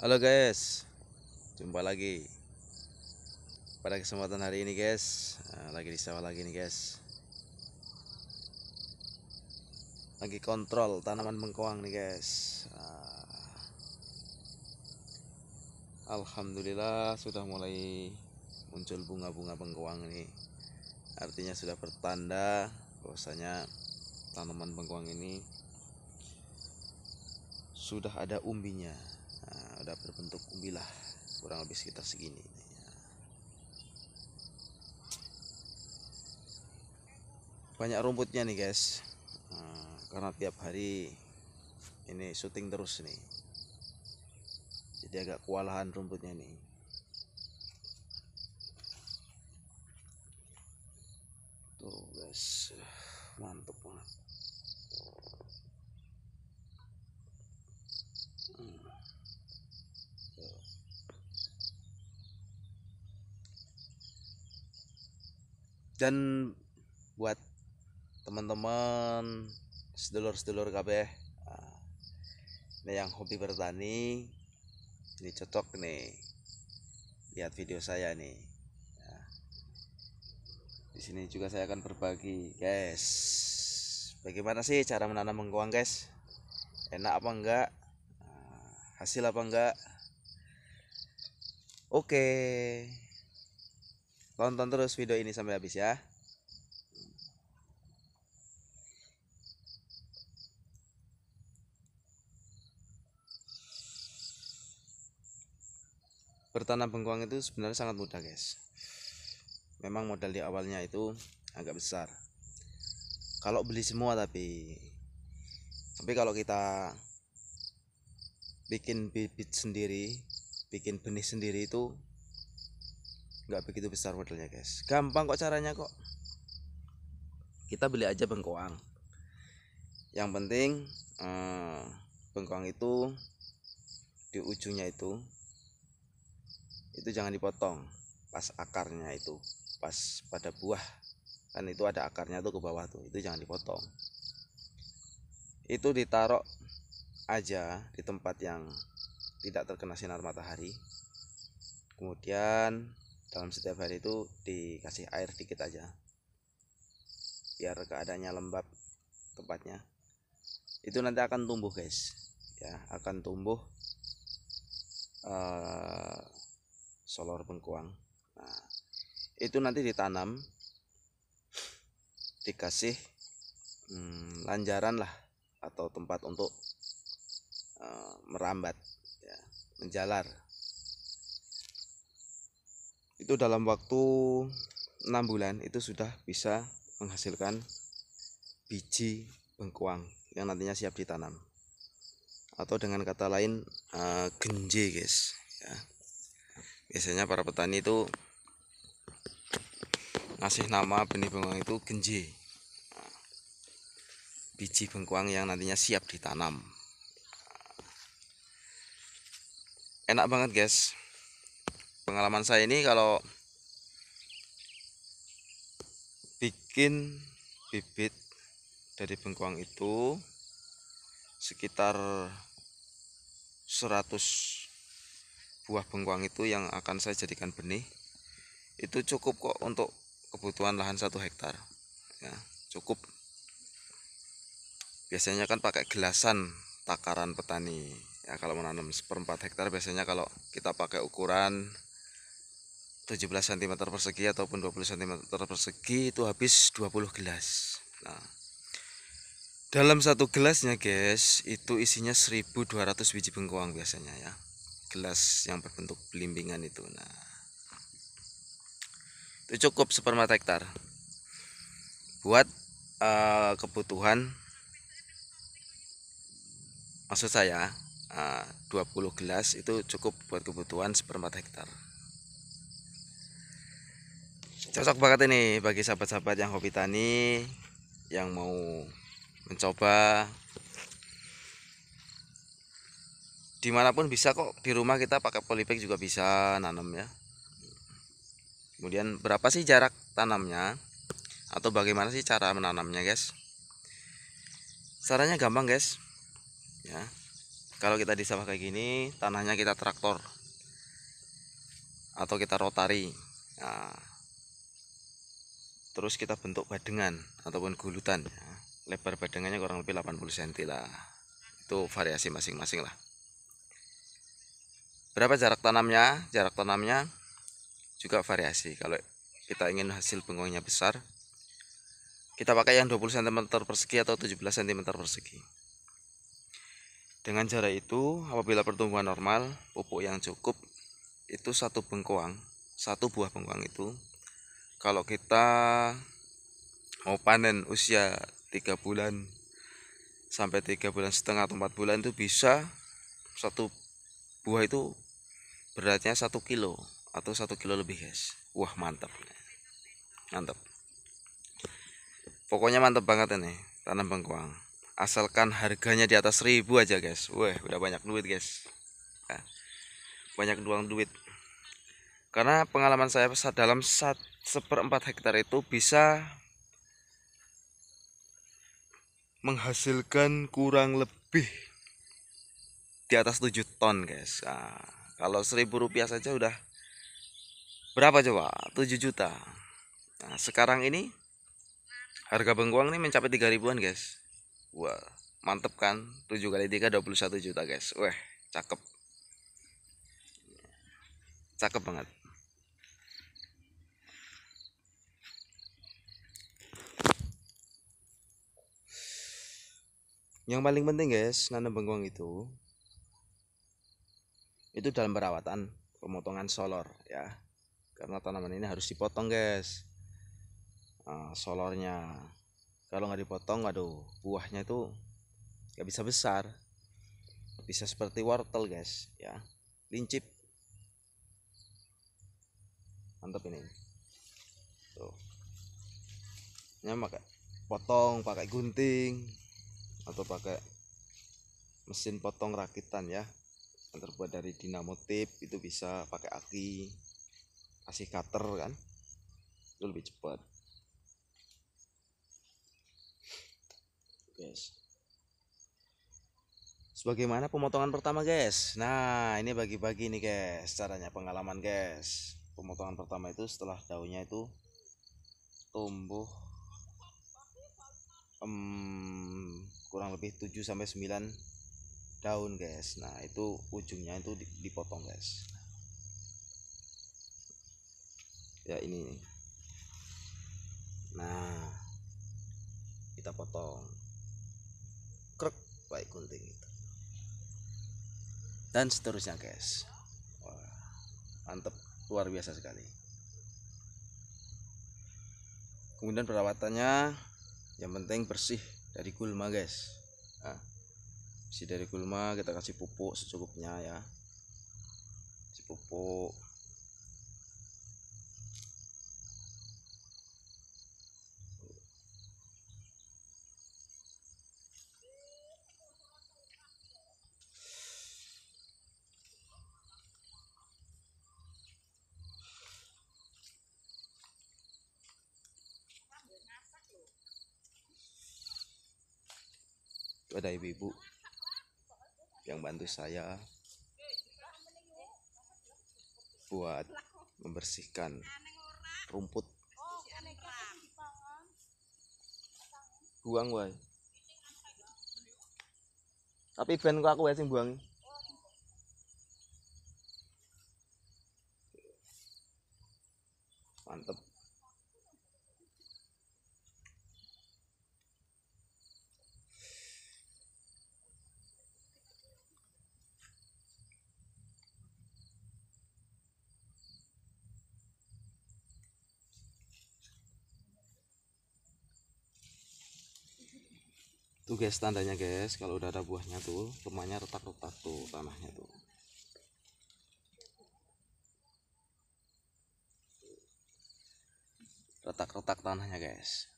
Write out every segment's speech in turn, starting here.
Halo guys, jumpa lagi pada kesempatan hari ini guys, nah, lagi di sawah lagi nih guys, lagi kontrol tanaman bengkoang nih guys. Ah. Alhamdulillah sudah mulai muncul bunga-bunga bengkoang ini, artinya sudah pertanda bahwasanya tanaman bengkoang ini sudah ada umbinya nah, udah berbentuk umbilah kurang lebih sekitar segini banyak rumputnya nih guys nah, karena tiap hari ini syuting terus nih jadi agak kewalahan rumputnya nih tuh guys mantep banget dan buat teman-teman sedulur-sedulur kabeh ah, ini yang hobi bertani ini cocok nih lihat video saya nih nah, di sini juga saya akan berbagi guys bagaimana sih cara menanam mengkuang guys enak apa enggak ah, hasil apa enggak oke okay. Tonton terus video ini sampai habis ya. Bertanam bengkoang itu sebenarnya sangat mudah, guys. Memang modal di awalnya itu agak besar. Kalau beli semua tapi tapi kalau kita bikin bibit sendiri, bikin benih sendiri itu nggak begitu besar modalnya guys gampang kok caranya kok kita beli aja bengkoang yang penting eh, bengkoang itu di ujungnya itu itu jangan dipotong pas akarnya itu pas pada buah kan itu ada akarnya tuh ke bawah tuh itu jangan dipotong itu ditaruh aja di tempat yang tidak terkena sinar matahari kemudian dalam setiap hari itu dikasih air dikit aja biar keadaannya lembab tempatnya itu nanti akan tumbuh guys ya akan tumbuh uh, solor bengkuang nah itu nanti ditanam dikasih hmm, lanjaran lah atau tempat untuk uh, merambat ya, menjalar itu dalam waktu enam bulan itu sudah bisa menghasilkan biji bengkuang yang nantinya siap ditanam atau dengan kata lain uh, genje guys ya biasanya para petani itu ngasih nama benih bengkuang itu genje biji bengkuang yang nantinya siap ditanam enak banget guys pengalaman saya ini kalau bikin bibit dari bengkuang itu sekitar 100 buah bengkuang itu yang akan saya jadikan benih itu cukup kok untuk kebutuhan lahan satu hektar ya cukup biasanya kan pakai gelasan takaran petani ya kalau menanam seperempat hektar biasanya kalau kita pakai ukuran 17 cm persegi ataupun 20 cm persegi itu habis 20 gelas nah dalam satu gelasnya guys itu isinya 1200 biji bengkoang biasanya ya gelas yang berbentuk belimbingan itu nah itu cukup seperempat hektar buat uh, kebutuhan maksud saya eh, uh, 20 gelas itu cukup buat kebutuhan seperempat hektar cocok banget ini bagi sahabat-sahabat yang hobi tani yang mau mencoba dimanapun bisa kok di rumah kita pakai polybag juga bisa nanam ya kemudian berapa sih jarak tanamnya atau bagaimana sih cara menanamnya guys caranya gampang guys ya kalau kita di sawah kayak gini tanahnya kita traktor atau kita rotari nah, terus kita bentuk badengan ataupun gulutan ya. lebar badengannya kurang lebih 80 cm lah itu variasi masing-masing lah berapa jarak tanamnya jarak tanamnya juga variasi kalau kita ingin hasil bengkongnya besar kita pakai yang 20 cm persegi atau 17 cm persegi dengan jarak itu apabila pertumbuhan normal pupuk yang cukup itu satu bengkoang satu buah bengkoang itu kalau kita mau panen usia 3 bulan sampai 3 bulan setengah atau empat bulan itu bisa satu buah itu beratnya satu kilo atau satu kilo lebih guys wah mantap mantap pokoknya mantap banget ini tanam bengkuang asalkan harganya di atas seribu aja guys wah udah banyak duit guys ya, banyak duang duit karena pengalaman saya dalam satu seperempat hektar itu bisa menghasilkan kurang lebih di atas 7 ton guys nah, kalau 1000 rupiah saja udah berapa coba 7 juta nah sekarang ini harga bengkuang ini mencapai 3 ribuan guys wah wow, mantep kan 7 kali 3 21 juta guys wah cakep cakep banget yang paling penting guys nanam bengkong itu itu dalam perawatan pemotongan solor ya karena tanaman ini harus dipotong guys nah, solornya kalau nggak dipotong aduh buahnya itu nggak bisa besar bisa seperti wortel guys ya lincip mantap ini tuh pakai potong pakai gunting atau pakai mesin potong rakitan ya yang terbuat dari dinamo tip itu bisa pakai aki kasih cutter kan itu lebih cepat guys sebagaimana pemotongan pertama guys nah ini bagi-bagi nih guys caranya pengalaman guys pemotongan pertama itu setelah daunnya itu tumbuh um, kurang lebih 7 sampai 9 daun guys nah itu ujungnya itu dipotong guys ya ini nah kita potong krek baik gunting itu dan seterusnya guys Wah, mantep luar biasa sekali kemudian perawatannya yang penting bersih dari kulma guys nah, si dari kulma kita kasih pupuk secukupnya ya si pupuk itu ada ibu-ibu yang bantu saya buat membersihkan rumput buang woi tapi ben kok aku ya sing buang mantep tuh guys tandanya guys kalau udah ada buahnya tuh rumahnya retak-retak tuh tanahnya tuh retak-retak tanahnya guys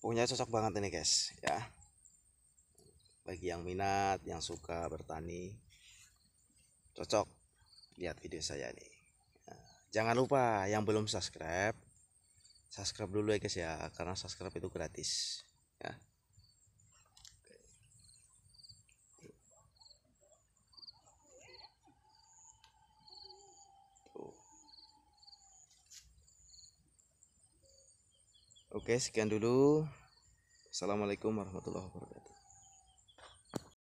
punya cocok banget ini guys ya bagi yang minat yang suka bertani cocok lihat video saya nih nah, jangan lupa yang belum subscribe subscribe dulu ya guys ya karena subscribe itu gratis ya Oke, sekian dulu. Assalamualaikum warahmatullahi wabarakatuh.